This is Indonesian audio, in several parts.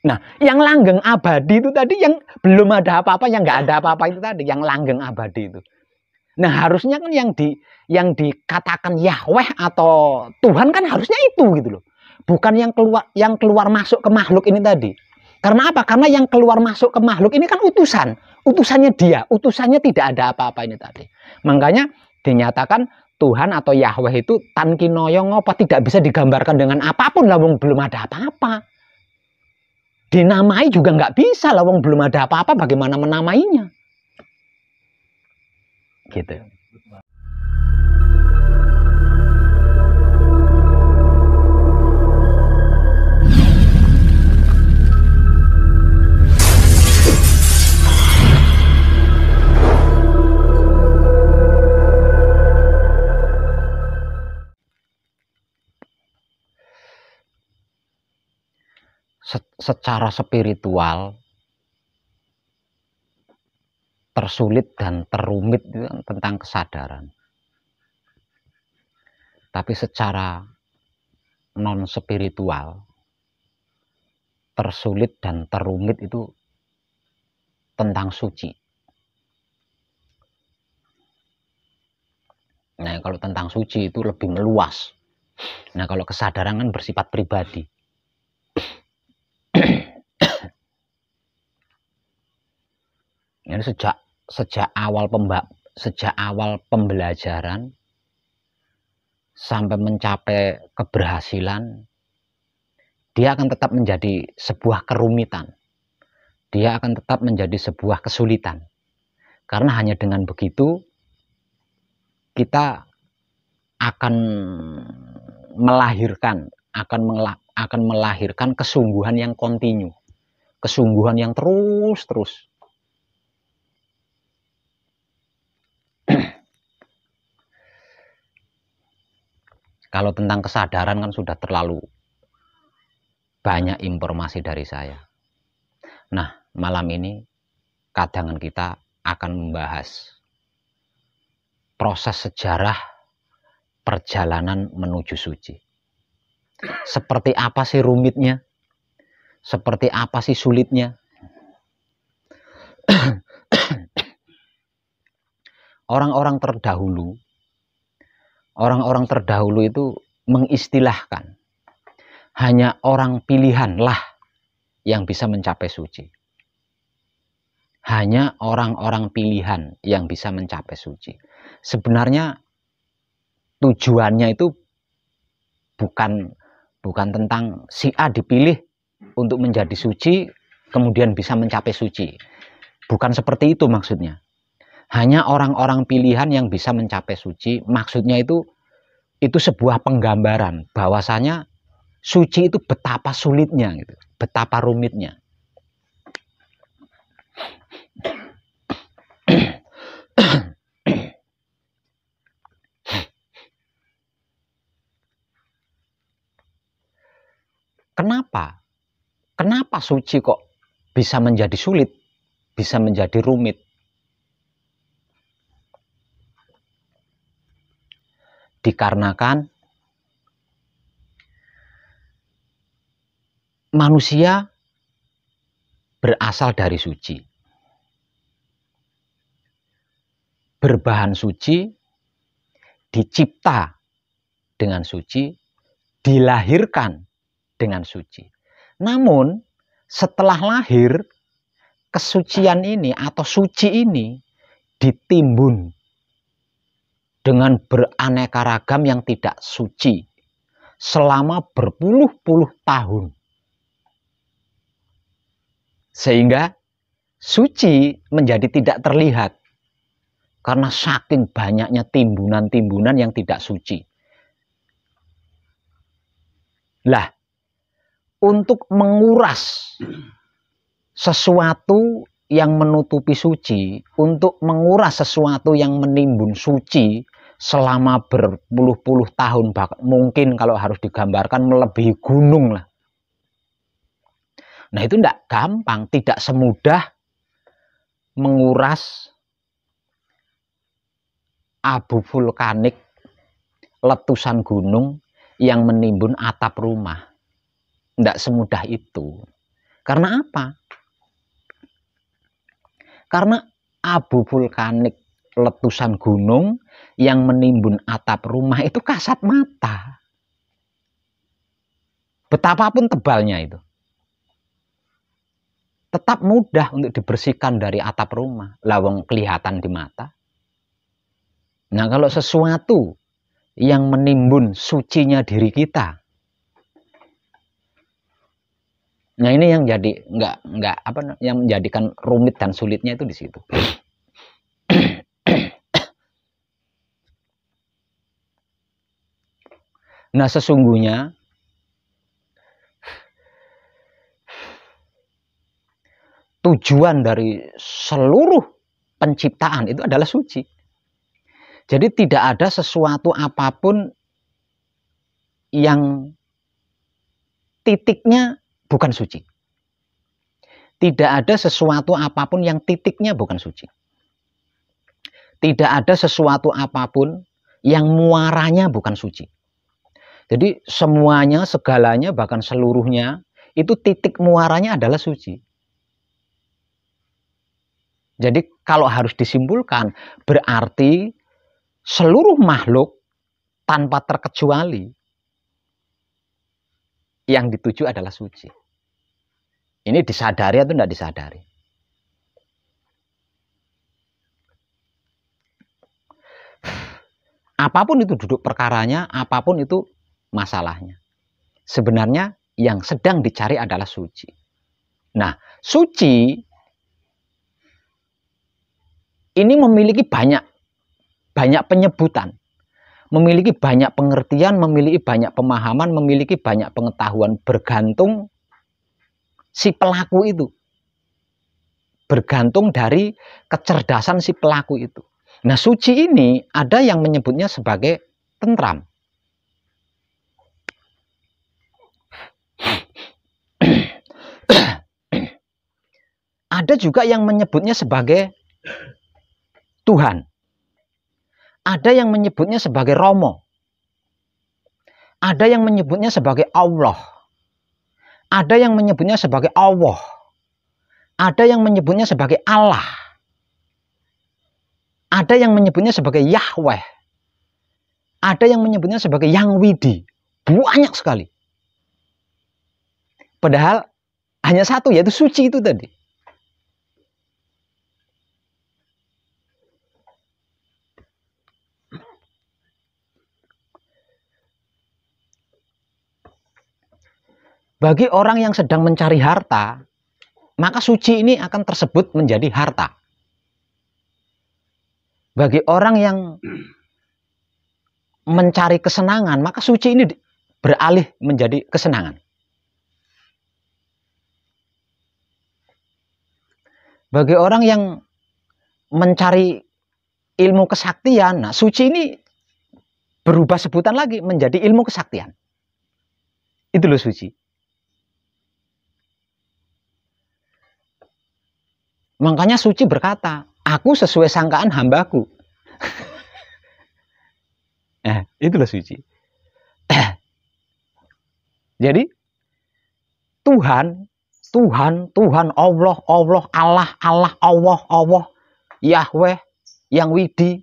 Nah, yang langgeng abadi itu tadi yang belum ada apa-apa, yang nggak ada apa-apa itu tadi, yang langgeng abadi itu. Nah, harusnya kan yang di yang dikatakan Yahweh atau Tuhan kan harusnya itu gitu loh. Bukan yang keluar yang keluar masuk ke makhluk ini tadi. Karena apa? Karena yang keluar masuk ke makhluk ini kan utusan. Utusannya dia, utusannya tidak ada apa-apa ini tadi. Makanya dinyatakan Tuhan atau Yahweh itu tankinoyo apa tidak bisa digambarkan dengan apapun lah belum ada apa-apa. Dinamai juga nggak bisa lah, wong belum ada apa-apa bagaimana menamainya. Gitu. secara spiritual tersulit dan terumit tentang kesadaran. Tapi secara non spiritual tersulit dan terumit itu tentang suci. Nah, kalau tentang suci itu lebih meluas. Nah, kalau kesadaran kan bersifat pribadi. ini sejak sejak awal pembak sejak awal pembelajaran sampai mencapai keberhasilan dia akan tetap menjadi sebuah kerumitan dia akan tetap menjadi sebuah kesulitan karena hanya dengan begitu kita akan melahirkan akan akan melahirkan kesungguhan yang kontinu kesungguhan yang terus terus Kalau tentang kesadaran kan sudah terlalu banyak informasi dari saya. Nah, malam ini kadangan kita akan membahas proses sejarah perjalanan menuju suci. Seperti apa sih rumitnya? Seperti apa sih sulitnya? orang-orang terdahulu orang-orang terdahulu itu mengistilahkan hanya orang pilihanlah yang bisa mencapai suci. Hanya orang-orang pilihan yang bisa mencapai suci. Sebenarnya tujuannya itu bukan bukan tentang si A dipilih untuk menjadi suci kemudian bisa mencapai suci. Bukan seperti itu maksudnya hanya orang-orang pilihan yang bisa mencapai suci. Maksudnya itu itu sebuah penggambaran bahwasanya suci itu betapa sulitnya gitu, betapa rumitnya. Kenapa? Kenapa suci kok bisa menjadi sulit, bisa menjadi rumit? dikarenakan manusia berasal dari suci. Berbahan suci, dicipta dengan suci, dilahirkan dengan suci. Namun, setelah lahir, kesucian ini atau suci ini ditimbun dengan beraneka ragam yang tidak suci selama berpuluh-puluh tahun. Sehingga suci menjadi tidak terlihat karena saking banyaknya timbunan-timbunan yang tidak suci. Lah, untuk menguras sesuatu yang menutupi suci untuk menguras sesuatu yang menimbun suci selama berpuluh-puluh tahun bahkan mungkin kalau harus digambarkan melebihi gunung lah. Nah itu tidak gampang, tidak semudah menguras abu vulkanik letusan gunung yang menimbun atap rumah. Tidak semudah itu. Karena apa? Karena abu vulkanik letusan gunung yang menimbun atap rumah itu kasat mata. Betapapun tebalnya itu. Tetap mudah untuk dibersihkan dari atap rumah. Lawang kelihatan di mata. Nah kalau sesuatu yang menimbun sucinya diri kita Nah ini yang jadi nggak nggak apa yang menjadikan rumit dan sulitnya itu di situ. nah sesungguhnya tujuan dari seluruh penciptaan itu adalah suci. Jadi tidak ada sesuatu apapun yang titiknya bukan suci. Tidak ada sesuatu apapun yang titiknya bukan suci. Tidak ada sesuatu apapun yang muaranya bukan suci. Jadi semuanya, segalanya, bahkan seluruhnya itu titik muaranya adalah suci. Jadi kalau harus disimpulkan berarti seluruh makhluk tanpa terkecuali yang dituju adalah suci. Ini disadari atau tidak disadari? Apapun itu duduk perkaranya, apapun itu masalahnya. Sebenarnya yang sedang dicari adalah suci. Nah, suci ini memiliki banyak banyak penyebutan, memiliki banyak pengertian, memiliki banyak pemahaman, memiliki banyak pengetahuan bergantung si pelaku itu. Bergantung dari kecerdasan si pelaku itu. Nah, suci ini ada yang menyebutnya sebagai tentram. ada juga yang menyebutnya sebagai Tuhan. Ada yang menyebutnya sebagai Romo. Ada yang menyebutnya sebagai Allah. Ada yang menyebutnya sebagai Allah. Ada yang menyebutnya sebagai Allah. Ada yang menyebutnya sebagai Yahweh. Ada yang menyebutnya sebagai Yang Widi. Banyak sekali. Padahal hanya satu yaitu suci itu tadi. Bagi orang yang sedang mencari harta, maka suci ini akan tersebut menjadi harta. Bagi orang yang mencari kesenangan, maka suci ini beralih menjadi kesenangan. Bagi orang yang mencari ilmu kesaktian, nah suci ini berubah sebutan lagi menjadi ilmu kesaktian. Itu loh suci. Makanya suci berkata, aku sesuai sangkaan hambaku. eh, itulah suci. Jadi Tuhan, Tuhan, Tuhan, Allah, Allah, Allah, Allah, Allah, Allah, Yahweh, yang widi,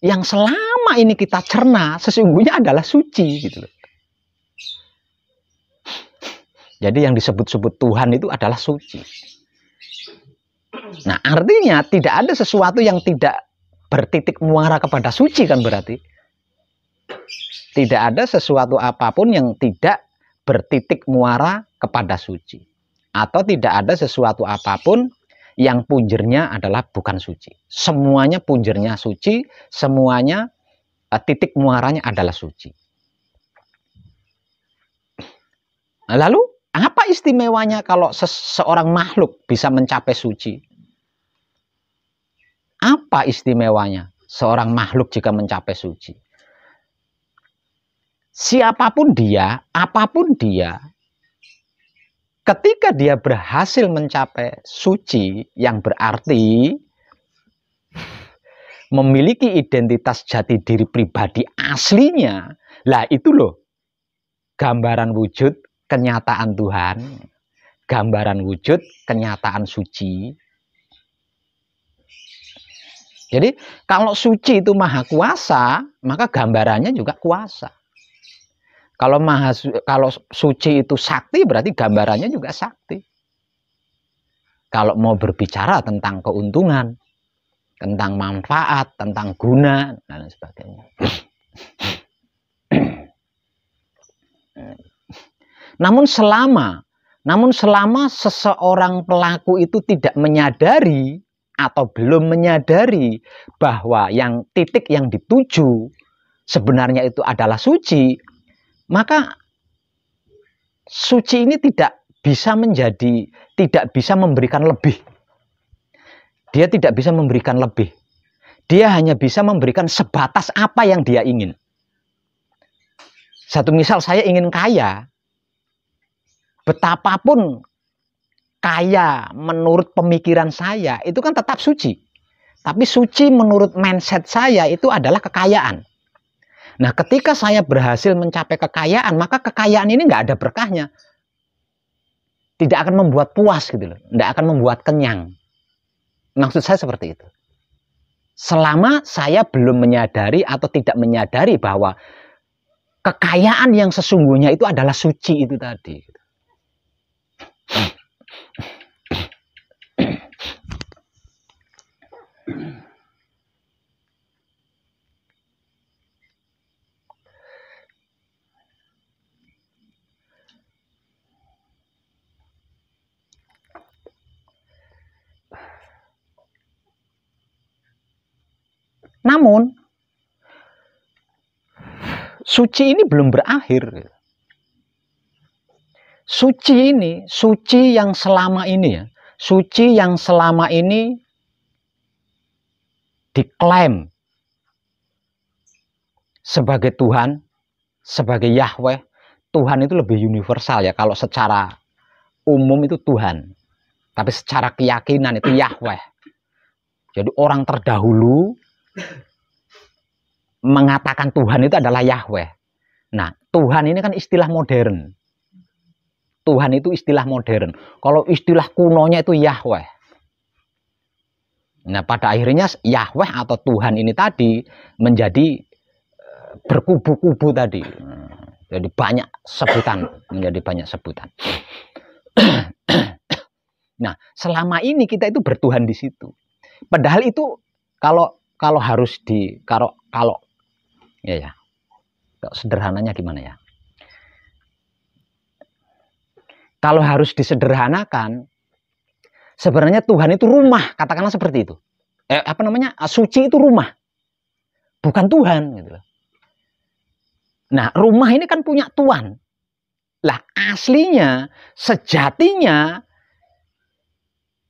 yang selama ini kita cerna sesungguhnya adalah suci gitu loh. Jadi yang disebut-sebut Tuhan itu adalah suci. Nah, artinya tidak ada sesuatu yang tidak bertitik muara kepada suci kan berarti. Tidak ada sesuatu apapun yang tidak bertitik muara kepada suci. Atau tidak ada sesuatu apapun yang punjernya adalah bukan suci. Semuanya punjernya suci, semuanya eh, titik muaranya adalah suci. Lalu apa istimewanya kalau seseorang makhluk bisa mencapai suci? Apa istimewanya seorang makhluk jika mencapai suci? Siapapun dia, apapun dia, ketika dia berhasil mencapai suci yang berarti memiliki identitas jati diri pribadi aslinya. Lah itu loh gambaran wujud kenyataan Tuhan, gambaran wujud kenyataan suci, jadi kalau suci itu maha kuasa, maka gambarannya juga kuasa. Kalau maha kalau suci itu sakti berarti gambarannya juga sakti. Kalau mau berbicara tentang keuntungan, tentang manfaat, tentang guna dan sebagainya. namun selama namun selama seseorang pelaku itu tidak menyadari atau belum menyadari bahwa yang titik yang dituju sebenarnya itu adalah suci, maka suci ini tidak bisa menjadi tidak bisa memberikan lebih. Dia tidak bisa memberikan lebih. Dia hanya bisa memberikan sebatas apa yang dia ingin. Satu misal saya ingin kaya. Betapapun kaya menurut pemikiran saya itu kan tetap suci. Tapi suci menurut mindset saya itu adalah kekayaan. Nah, ketika saya berhasil mencapai kekayaan, maka kekayaan ini nggak ada berkahnya. Tidak akan membuat puas gitu loh, nggak akan membuat kenyang. Maksud saya seperti itu. Selama saya belum menyadari atau tidak menyadari bahwa kekayaan yang sesungguhnya itu adalah suci itu tadi. Gitu. Namun, suci ini belum berakhir. Suci ini, suci yang selama ini ya, suci yang selama ini diklaim sebagai Tuhan, sebagai Yahweh, Tuhan itu lebih universal ya. Kalau secara umum itu Tuhan, tapi secara keyakinan itu Yahweh. Jadi orang terdahulu mengatakan Tuhan itu adalah Yahweh. Nah, Tuhan ini kan istilah modern. Tuhan itu istilah modern. Kalau istilah kunonya itu Yahweh. Nah, pada akhirnya Yahweh atau Tuhan ini tadi menjadi eh, berkubu-kubu tadi. Jadi banyak sebutan, menjadi banyak sebutan. nah, selama ini kita itu bertuhan di situ. Padahal itu kalau kalau harus di kalau kalau ya ya. kalau Sederhananya gimana ya? Kalau harus disederhanakan, Sebenarnya Tuhan itu rumah, katakanlah seperti itu. Eh, apa namanya? Eh, suci itu rumah. Bukan Tuhan gitu Nah, rumah ini kan punya Tuhan. Lah, aslinya, sejatinya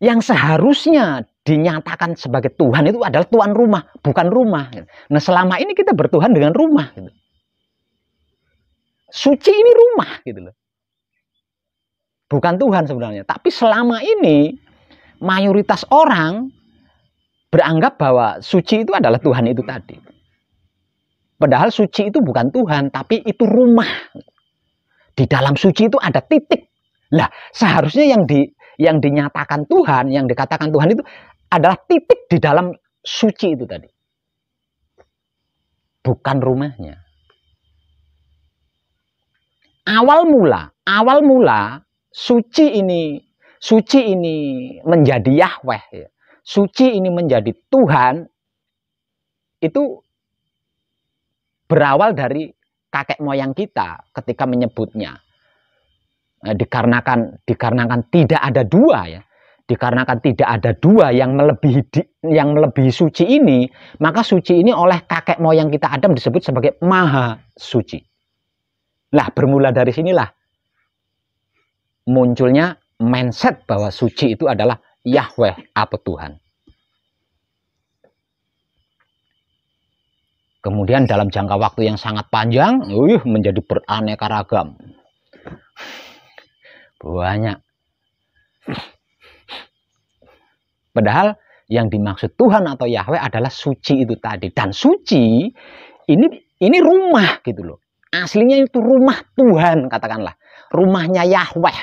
yang seharusnya dinyatakan sebagai Tuhan itu adalah Tuhan rumah, bukan rumah. Gitu. Nah, selama ini kita bertuhan dengan rumah. Gitu. Suci ini rumah gitu loh. Bukan Tuhan sebenarnya, tapi selama ini mayoritas orang beranggap bahwa suci itu adalah Tuhan itu tadi. Padahal suci itu bukan Tuhan, tapi itu rumah. Di dalam suci itu ada titik. Lah, seharusnya yang di yang dinyatakan Tuhan, yang dikatakan Tuhan itu adalah titik di dalam suci itu tadi. Bukan rumahnya. Awal mula, awal mula suci ini suci ini menjadi Yahweh, ya. suci ini menjadi Tuhan, itu berawal dari kakek moyang kita ketika menyebutnya. Eh, dikarenakan dikarenakan tidak ada dua ya, dikarenakan tidak ada dua yang melebihi yang melebihi suci ini, maka suci ini oleh kakek moyang kita Adam disebut sebagai maha suci. Lah bermula dari sinilah munculnya mindset bahwa suci itu adalah Yahweh atau Tuhan. Kemudian dalam jangka waktu yang sangat panjang, uh, menjadi beraneka ragam. Banyak. Padahal yang dimaksud Tuhan atau Yahweh adalah suci itu tadi. Dan suci ini ini rumah gitu loh. Aslinya itu rumah Tuhan katakanlah. Rumahnya Yahweh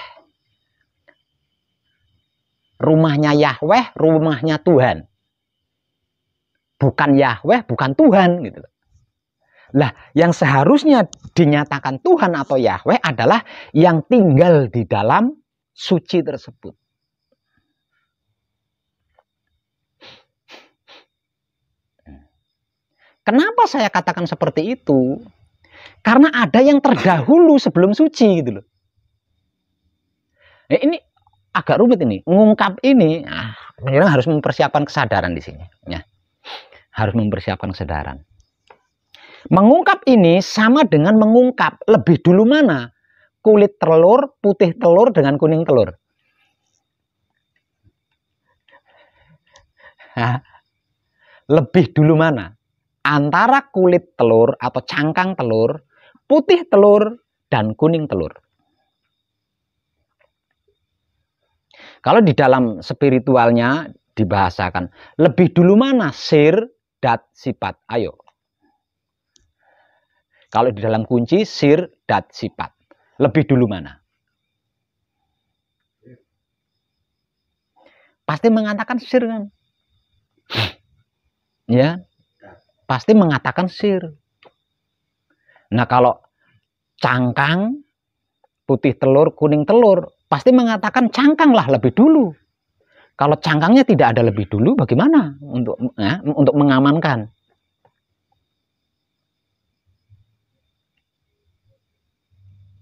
rumahnya Yahweh, rumahnya Tuhan. Bukan Yahweh, bukan Tuhan gitu. Lah, yang seharusnya dinyatakan Tuhan atau Yahweh adalah yang tinggal di dalam suci tersebut. Kenapa saya katakan seperti itu? Karena ada yang terdahulu sebelum suci gitu loh. Eh, ini agak rumit ini mengungkap ini nah, harus mempersiapkan kesadaran di sini ya harus mempersiapkan kesadaran mengungkap ini sama dengan mengungkap lebih dulu mana kulit telur putih telur dengan kuning telur lebih dulu mana antara kulit telur atau cangkang telur putih telur dan kuning telur Kalau di dalam spiritualnya dibahasakan, lebih dulu mana sir dat sifat? Ayo. Kalau di dalam kunci sir dat sifat, lebih dulu mana? Pasti mengatakan sir kan? ya, pasti mengatakan sir. Nah kalau cangkang, putih telur, kuning telur, pasti mengatakan cangkanglah lebih dulu. Kalau cangkangnya tidak ada lebih dulu, bagaimana untuk ya, untuk mengamankan?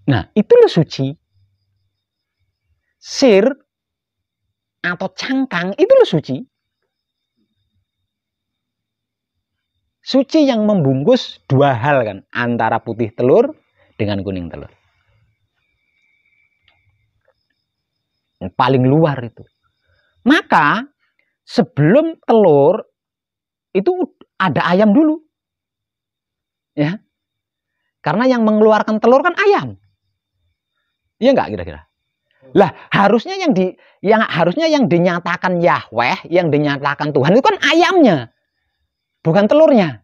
Nah, itu loh suci. Sir atau cangkang itu loh suci. Suci yang membungkus dua hal kan, antara putih telur dengan kuning telur. yang paling luar itu. Maka sebelum telur itu ada ayam dulu. Ya. Karena yang mengeluarkan telur kan ayam. Iya enggak kira-kira? Lah, harusnya yang di yang harusnya yang dinyatakan Yahweh, yang dinyatakan Tuhan itu kan ayamnya. Bukan telurnya.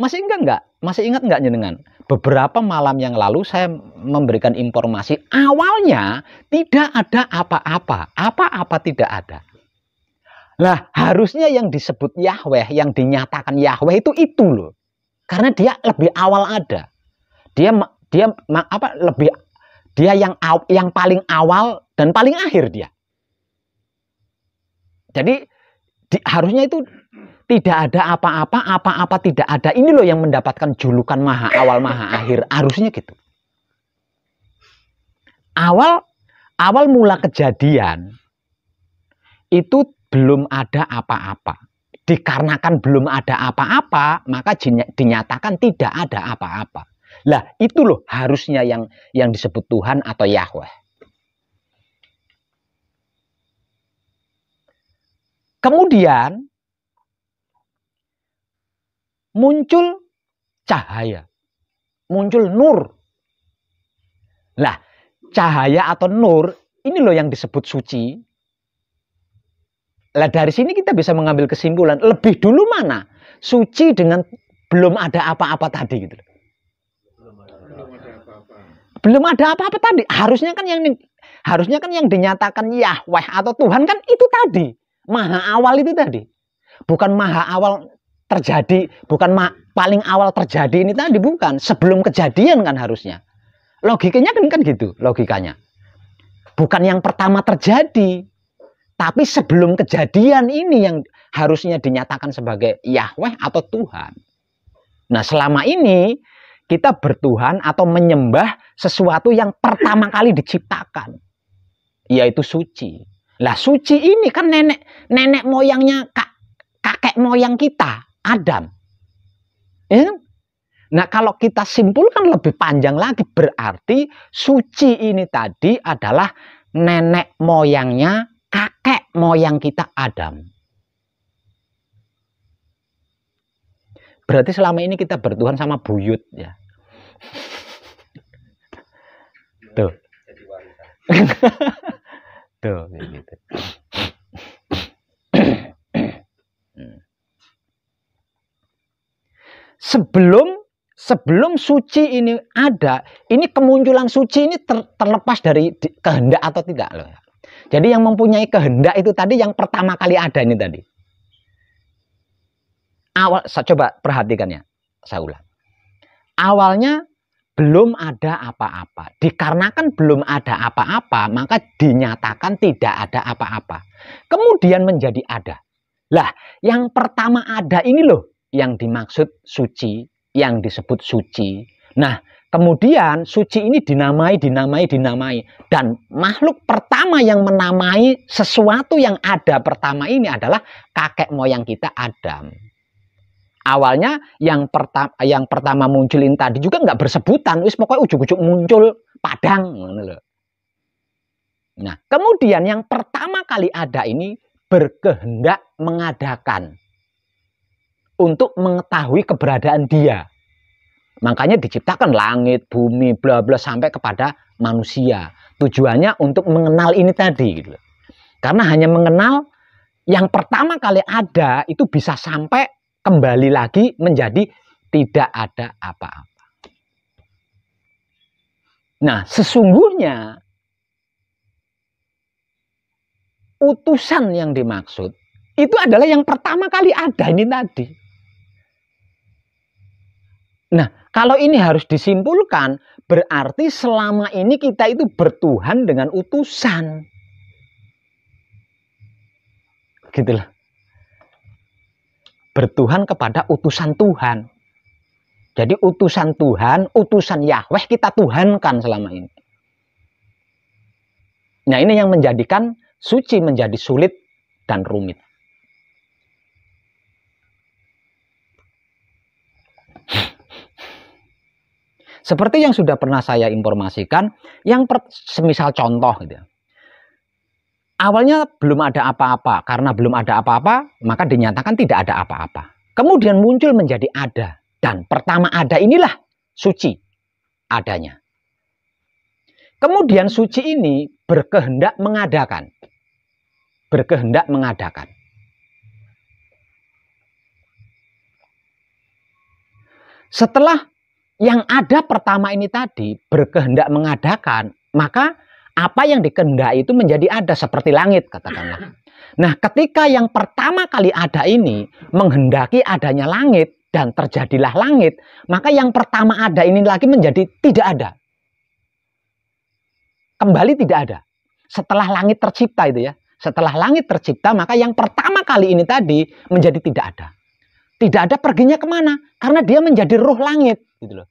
Masih ingat nggak? Masih ingat nggak jenengan? Beberapa malam yang lalu saya memberikan informasi awalnya tidak ada apa-apa, apa-apa tidak ada. Nah harusnya yang disebut Yahweh, yang dinyatakan Yahweh itu itu loh, karena dia lebih awal ada. Dia dia apa lebih dia yang yang paling awal dan paling akhir dia. Jadi di, harusnya itu tidak ada apa-apa, apa-apa tidak ada. Ini loh yang mendapatkan julukan maha awal, maha akhir. Harusnya gitu. Awal awal mula kejadian itu belum ada apa-apa. Dikarenakan belum ada apa-apa, maka dinyatakan tidak ada apa-apa. Lah, itu loh harusnya yang yang disebut Tuhan atau Yahweh. Kemudian muncul cahaya, muncul nur. Lah, cahaya atau nur ini loh yang disebut suci. Lah dari sini kita bisa mengambil kesimpulan lebih dulu mana suci dengan belum ada apa-apa tadi gitu. Belum ada apa-apa tadi. Harusnya kan yang harusnya kan yang dinyatakan Yahweh atau Tuhan kan itu tadi. Maha awal itu tadi. Bukan maha awal terjadi bukan paling awal terjadi ini tadi bukan sebelum kejadian kan harusnya logikanya kan kan gitu logikanya bukan yang pertama terjadi tapi sebelum kejadian ini yang harusnya dinyatakan sebagai Yahweh atau Tuhan nah selama ini kita bertuhan atau menyembah sesuatu yang pertama kali diciptakan yaitu suci lah suci ini kan nenek nenek moyangnya kak, kakek moyang kita Adam. Ya kan? Nah, kalau kita simpulkan lebih panjang lagi, berarti suci ini tadi adalah nenek moyangnya, kakek moyang kita Adam. Berarti selama ini kita bertuhan sama buyut ya. Iya, Tuh. Tuh gitu. sebelum sebelum suci ini ada, ini kemunculan suci ini ter, terlepas dari di, kehendak atau tidak loh. Jadi yang mempunyai kehendak itu tadi yang pertama kali ada ini tadi. Awal saya coba perhatikannya, saya ulang. Awalnya belum ada apa-apa. Dikarenakan belum ada apa-apa, maka dinyatakan tidak ada apa-apa. Kemudian menjadi ada. Lah, yang pertama ada ini loh yang dimaksud suci, yang disebut suci. Nah, kemudian suci ini dinamai, dinamai, dinamai. Dan makhluk pertama yang menamai sesuatu yang ada pertama ini adalah kakek moyang kita Adam. Awalnya yang pertama yang pertama munculin tadi juga nggak bersebutan, wis pokoknya ujuk-ujuk muncul padang. Nah, kemudian yang pertama kali ada ini berkehendak mengadakan untuk mengetahui keberadaan dia. Makanya diciptakan langit, bumi, bla bla sampai kepada manusia. Tujuannya untuk mengenal ini tadi. Gitu. Karena hanya mengenal yang pertama kali ada itu bisa sampai kembali lagi menjadi tidak ada apa-apa. Nah, sesungguhnya utusan yang dimaksud itu adalah yang pertama kali ada ini tadi. Nah, kalau ini harus disimpulkan, berarti selama ini kita itu bertuhan dengan utusan. Gitulah. Bertuhan kepada utusan Tuhan. Jadi utusan Tuhan, utusan Yahweh kita tuhankan selama ini. Nah, ini yang menjadikan suci menjadi sulit dan rumit. Seperti yang sudah pernah saya informasikan, yang per, semisal contoh gitu. Ya. Awalnya belum ada apa-apa, karena belum ada apa-apa, maka dinyatakan tidak ada apa-apa. Kemudian muncul menjadi ada dan pertama ada inilah suci adanya. Kemudian suci ini berkehendak mengadakan. Berkehendak mengadakan. Setelah yang ada pertama ini tadi berkehendak mengadakan, maka apa yang dikehendaki itu menjadi ada seperti langit katakanlah. Nah, ketika yang pertama kali ada ini menghendaki adanya langit dan terjadilah langit, maka yang pertama ada ini lagi menjadi tidak ada. Kembali tidak ada. Setelah langit tercipta itu ya. Setelah langit tercipta, maka yang pertama kali ini tadi menjadi tidak ada. Tidak ada perginya kemana? Karena dia menjadi ruh langit gitu loh.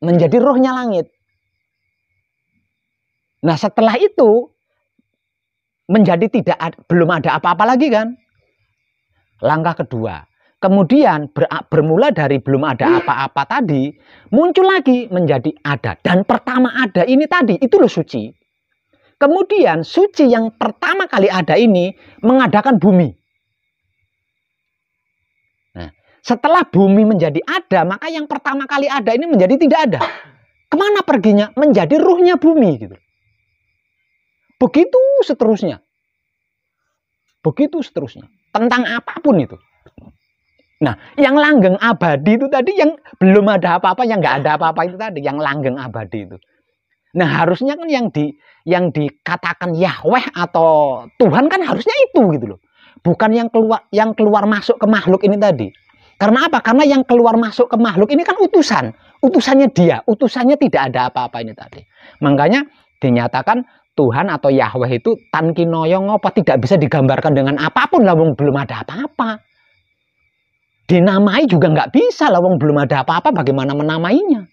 Menjadi rohnya langit. Nah setelah itu menjadi tidak belum ada apa-apa lagi kan? Langkah kedua. Kemudian ber, bermula dari belum ada apa-apa tadi muncul lagi menjadi ada dan pertama ada ini tadi itu loh suci. Kemudian suci yang pertama kali ada ini mengadakan bumi. Setelah bumi menjadi ada, maka yang pertama kali ada ini menjadi tidak ada. Kemana perginya? Menjadi ruhnya bumi gitu. Begitu seterusnya. Begitu seterusnya. Tentang apapun itu. Nah, yang langgeng abadi itu tadi yang belum ada apa-apa, yang nggak ada apa-apa itu tadi, yang langgeng abadi itu. Nah, harusnya kan yang di yang dikatakan Yahweh atau Tuhan kan harusnya itu gitu loh. Bukan yang keluar yang keluar masuk ke makhluk ini tadi. Karena apa? Karena yang keluar masuk ke makhluk ini kan utusan. Utusannya dia, utusannya tidak ada apa apa ini tadi. Makanya dinyatakan Tuhan atau Yahweh itu tankinoyong apa tidak bisa digambarkan dengan apapun lah wong belum ada apa-apa. Dinamai juga nggak bisa lah wong belum ada apa-apa bagaimana menamainya.